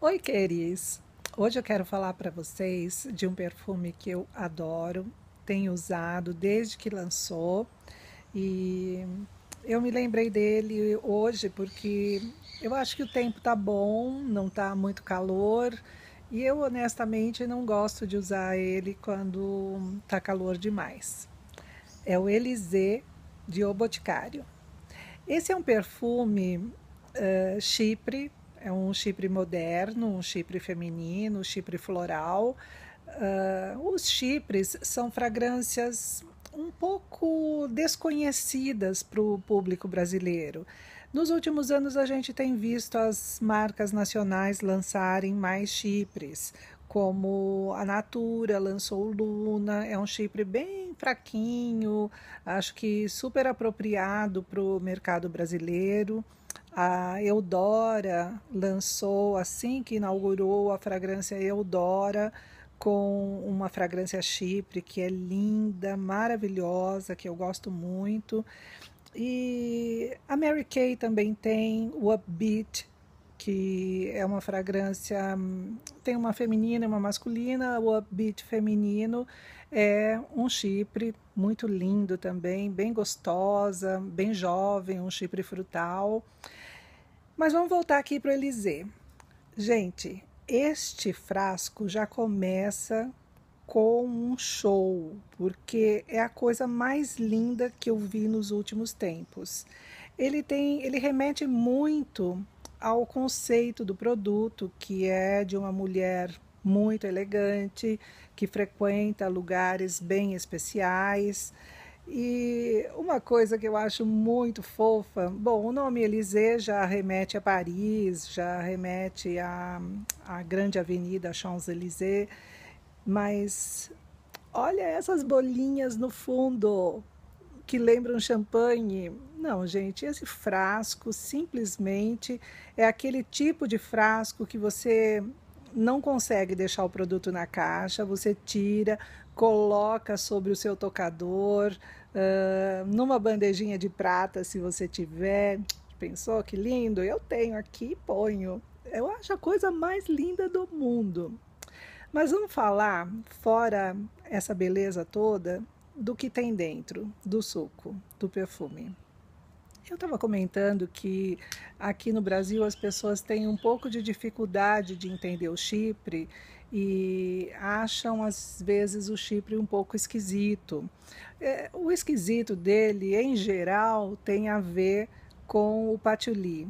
Oi, queridos! Hoje eu quero falar para vocês de um perfume que eu adoro, tenho usado desde que lançou e eu me lembrei dele hoje porque eu acho que o tempo tá bom, não tá muito calor e eu honestamente não gosto de usar ele quando tá calor demais. É o Elise de O Boticário. Esse é um perfume uh, chipre é um chipre moderno, um chipre feminino, um chipre floral. Uh, os chipres são fragrâncias um pouco desconhecidas para o público brasileiro. Nos últimos anos, a gente tem visto as marcas nacionais lançarem mais chipres, como a Natura lançou o Luna, é um chipre bem fraquinho, acho que super apropriado para o mercado brasileiro. A Eudora lançou, assim que inaugurou, a fragrância Eudora com uma fragrância chipre que é linda, maravilhosa, que eu gosto muito. E a Mary Kay também tem o Upbeat que é uma fragrância hum, tem uma feminina e uma masculina. O upbeat feminino é um chipre muito lindo também, bem gostosa, bem jovem, um chipre frutal. Mas vamos voltar aqui para o Elysée. Gente, este frasco já começa com um show, porque é a coisa mais linda que eu vi nos últimos tempos. Ele tem, ele remete muito ao conceito do produto, que é de uma mulher muito elegante, que frequenta lugares bem especiais. E uma coisa que eu acho muito fofa, bom, o nome Élysée já remete a Paris, já remete à, à grande avenida Champs-Élysées, mas olha essas bolinhas no fundo, que lembram champanhe. Não, gente, esse frasco simplesmente é aquele tipo de frasco que você não consegue deixar o produto na caixa, você tira, coloca sobre o seu tocador, uh, numa bandejinha de prata, se você tiver. Pensou que lindo? Eu tenho aqui ponho. Eu acho a coisa mais linda do mundo. Mas vamos falar, fora essa beleza toda, do que tem dentro do suco, do perfume. Eu estava comentando que aqui no Brasil as pessoas têm um pouco de dificuldade de entender o chipre e acham às vezes o chipre um pouco esquisito. É, o esquisito dele, em geral, tem a ver com o patchouli.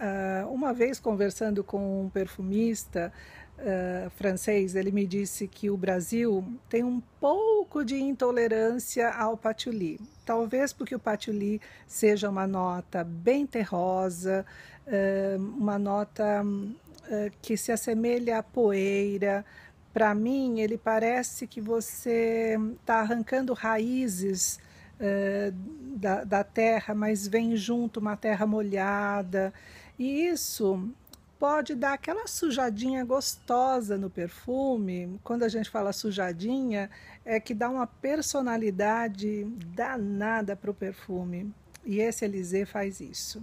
Uh, uma vez conversando com um perfumista, eh, francês, ele me disse que o Brasil tem um pouco de intolerância ao patchouli. Talvez porque o patchouli seja uma nota bem terrosa, uh, uma nota uh, que se assemelha à poeira. Para mim, ele parece que você está arrancando raízes da, da terra, mas vem junto uma terra molhada. E isso pode dar aquela sujadinha gostosa no perfume. Quando a gente fala sujadinha, é que dá uma personalidade danada para o perfume. E esse Elisê faz isso.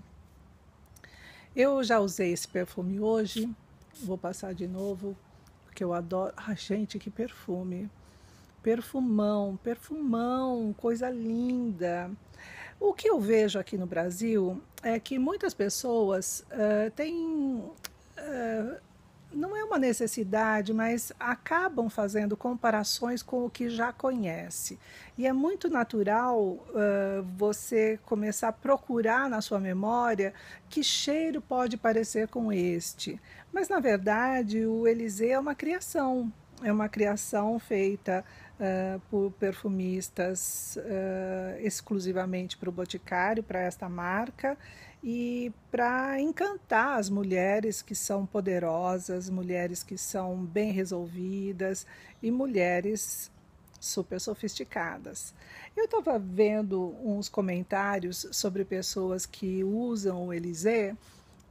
Eu já usei esse perfume hoje, vou passar de novo, porque eu adoro. Ai, gente, que perfume! Perfumão, perfumão, coisa linda. O que eu vejo aqui no Brasil é que muitas pessoas uh, têm. Uh, não é uma necessidade, mas acabam fazendo comparações com o que já conhece. E é muito natural uh, você começar a procurar na sua memória que cheiro pode parecer com este. Mas, na verdade, o Eliseu é uma criação. É uma criação feita uh, por perfumistas uh, exclusivamente para o Boticário, para esta marca, e para encantar as mulheres que são poderosas, mulheres que são bem resolvidas e mulheres super sofisticadas. Eu estava vendo uns comentários sobre pessoas que usam o Elisée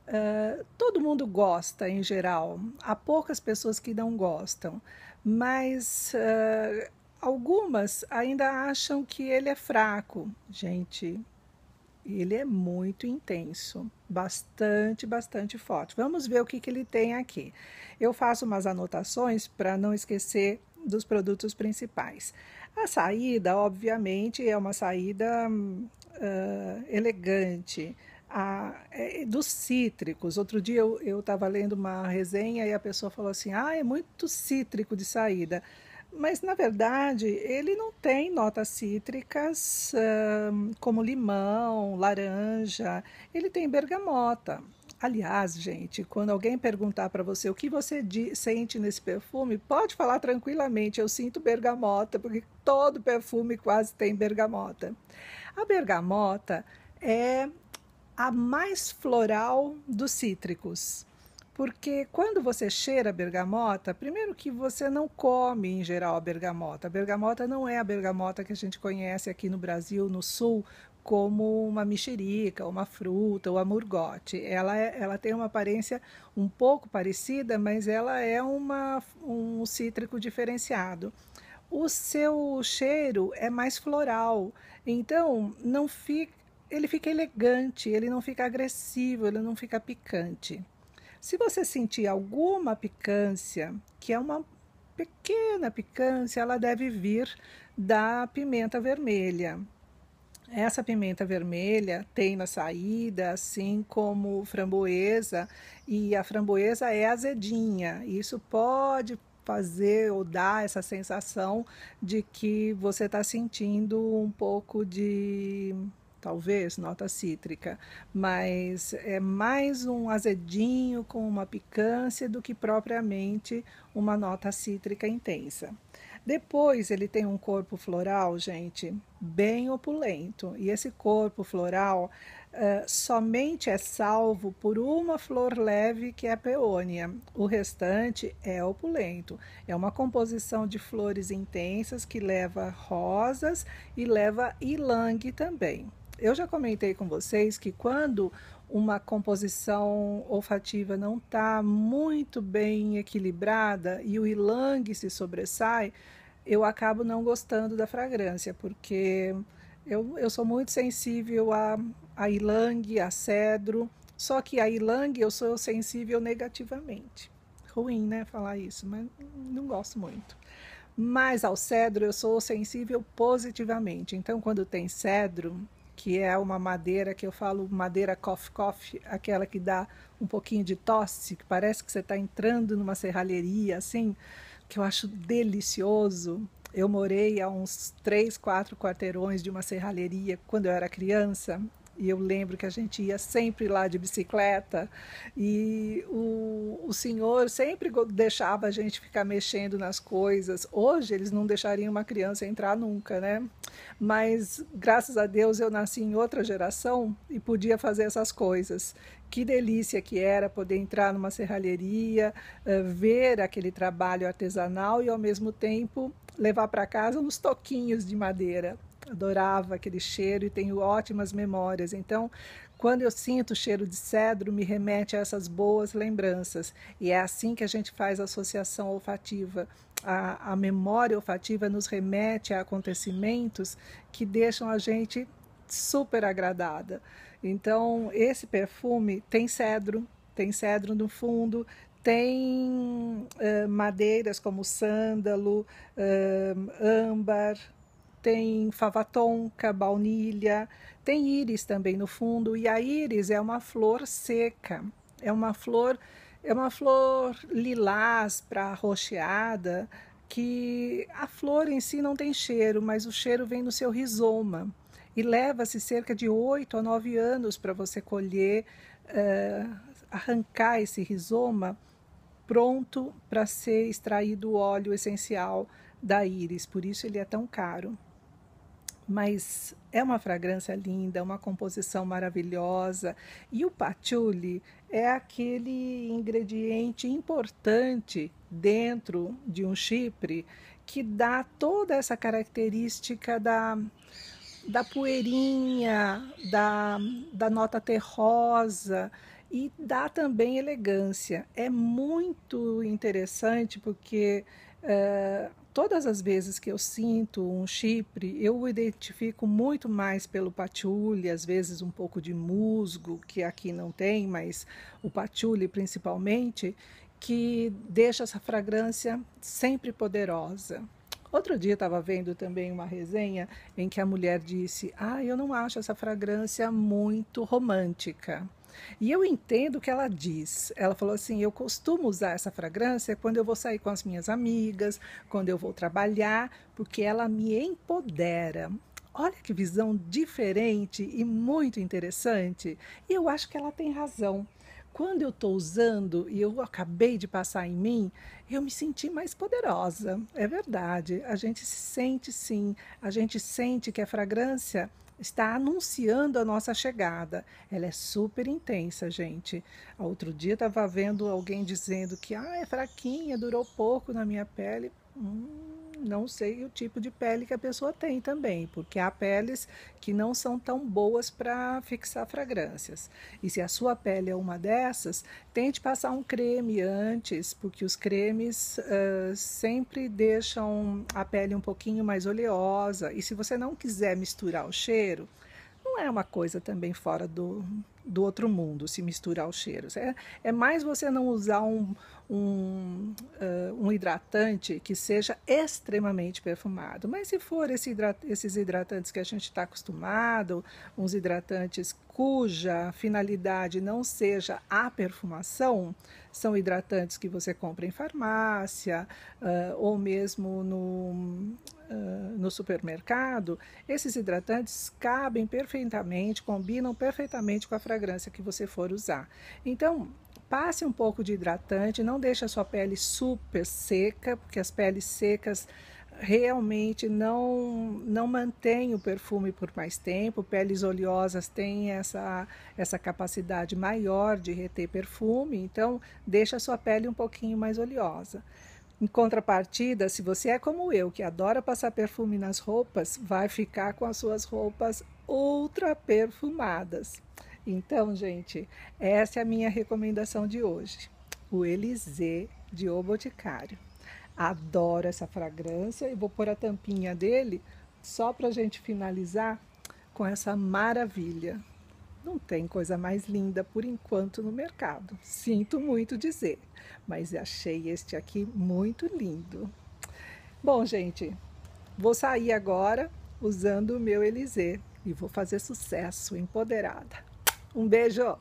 ah, todo mundo gosta em geral, há poucas pessoas que não gostam, mas uh, algumas ainda acham que ele é fraco. Gente, ele é muito intenso, bastante, bastante forte. Vamos ver o que, que ele tem aqui. Eu faço umas anotações para não esquecer dos produtos principais. A saída, obviamente, é uma saída uh, elegante, a, é, é, dos cítricos. Outro dia eu estava lendo uma resenha e a pessoa falou assim: ah, é muito cítrico de saída. Mas, na verdade, ele não tem notas cítricas hum, como limão, laranja, ele tem bergamota. Aliás, gente, quando alguém perguntar para você o que você sente nesse perfume, pode falar tranquilamente: eu sinto bergamota, porque todo perfume quase tem bergamota. A bergamota é a mais floral dos cítricos. Porque quando você cheira a bergamota, primeiro que você não come em geral a bergamota. A bergamota não é a bergamota que a gente conhece aqui no Brasil, no sul, como uma mexerica, uma fruta ou a murgote. Ela, é, ela tem uma aparência um pouco parecida, mas ela é uma, um cítrico diferenciado. O seu cheiro é mais floral, então não fica ele fica elegante, ele não fica agressivo, ele não fica picante. Se você sentir alguma picância, que é uma pequena picância, ela deve vir da pimenta vermelha. Essa pimenta vermelha tem na saída, assim como framboesa, e a framboesa é azedinha. Isso pode fazer ou dar essa sensação de que você está sentindo um pouco de talvez, nota cítrica, mas é mais um azedinho com uma picância do que propriamente uma nota cítrica intensa. Depois ele tem um corpo floral, gente, bem opulento. E esse corpo floral uh, somente é salvo por uma flor leve que é a peônia. O restante é opulento. É uma composição de flores intensas que leva rosas e leva ilangue também eu já comentei com vocês que quando uma composição olfativa não está muito bem equilibrada e o ilang se sobressai, eu acabo não gostando da fragrância, porque eu, eu sou muito sensível a, a ilang, a cedro, só que a ilang eu sou sensível negativamente. Ruim, né, falar isso, mas não gosto muito. Mas ao cedro eu sou sensível positivamente. Então, quando tem cedro, que é uma madeira que eu falo madeira coffee coffee, aquela que dá um pouquinho de tosse, que parece que você está entrando numa serralheria, assim, que eu acho delicioso. Eu morei a uns três, quatro quarteirões de uma serralheria quando eu era criança e eu lembro que a gente ia sempre lá de bicicleta e o, o senhor sempre deixava a gente ficar mexendo nas coisas. Hoje eles não deixariam uma criança entrar nunca, né? Mas graças a Deus eu nasci em outra geração e podia fazer essas coisas. Que delícia que era poder entrar numa serralheria, eh, ver aquele trabalho artesanal e ao mesmo tempo levar para casa uns toquinhos de madeira adorava aquele cheiro e tenho ótimas memórias. Então, quando eu sinto o cheiro de cedro, me remete a essas boas lembranças. E é assim que a gente faz a associação olfativa. A, a memória olfativa nos remete a acontecimentos que deixam a gente super agradada. Então, esse perfume tem cedro, tem cedro no fundo, tem uh, madeiras como sândalo, uh, âmbar, tem fava tonka, baunilha, tem íris também no fundo, e a íris é uma flor seca, é uma flor é uma flor lilás para rocheada, que a flor em si não tem cheiro, mas o cheiro vem do seu rizoma. E leva-se cerca de 8 a 9 anos para você colher, uh, arrancar esse rizoma pronto para ser extraído o óleo essencial da íris. Por isso ele é tão caro mas é uma fragrância linda, uma composição maravilhosa. E o patchouli é aquele ingrediente importante dentro de um chipre que dá toda essa característica da, da poeirinha, da, da nota terrosa e dá também elegância. É muito interessante porque. Uh, todas as vezes que eu sinto um chipre, eu o identifico muito mais pelo patchouli, às vezes um pouco de musgo, que aqui não tem, mas o patchouli principalmente, que deixa essa fragrância sempre poderosa. Outro dia estava vendo também uma resenha em que a mulher disse: Ah, eu não acho essa fragrância muito romântica. E eu entendo o que ela diz. Ela falou assim: eu costumo usar essa fragrância quando eu vou sair com as minhas amigas, quando eu vou trabalhar, porque ela me empodera. Olha que visão diferente e muito interessante. E eu acho que ela tem razão. Quando eu estou usando e eu acabei de passar em mim, eu me senti mais poderosa. É verdade. A gente se sente sim. A gente sente que a fragrância está anunciando a nossa chegada. Ela é super intensa, gente. Outro dia estava vendo alguém dizendo que ah, é fraquinha, durou pouco na minha pele. Hum, não sei o tipo de pele que a pessoa tem também, porque há peles que não são tão boas para fixar fragrâncias. E se a sua pele é uma dessas, tente passar um creme antes, porque os cremes uh, sempre deixam a pele um pouquinho mais oleosa. E se você não quiser misturar o cheiro, não é uma coisa também fora do, do outro mundo se misturar os cheiros. É, é mais você não usar um, um, uh, um hidratante que seja extremamente perfumado. Mas se for esse hidrat esses hidratantes que a gente está acostumado, uns hidratantes cuja finalidade não seja a perfumação, são hidratantes que você compra em farmácia uh, ou mesmo no, uh, no supermercado, esses hidratantes cabem perfeitamente, combinam perfeitamente com a fragrância que você for usar. Então, passe um pouco de hidratante, não deixe a sua pele super seca, porque as peles secas realmente não não mantém o perfume por mais tempo. Peles oleosas têm essa essa capacidade maior de reter perfume, então deixa a sua pele um pouquinho mais oleosa. Em contrapartida, se você é como eu, que adora passar perfume nas roupas, vai ficar com as suas roupas ultra perfumadas. Então, gente, essa é a minha recomendação de hoje. O Elise de O Boticário. Adoro essa fragrância e vou pôr a tampinha dele só para a gente finalizar com essa maravilha. Não tem coisa mais linda por enquanto no mercado. Sinto muito dizer, mas achei este aqui muito lindo. Bom, gente, vou sair agora usando o meu Elise e vou fazer sucesso empoderada. Um beijo!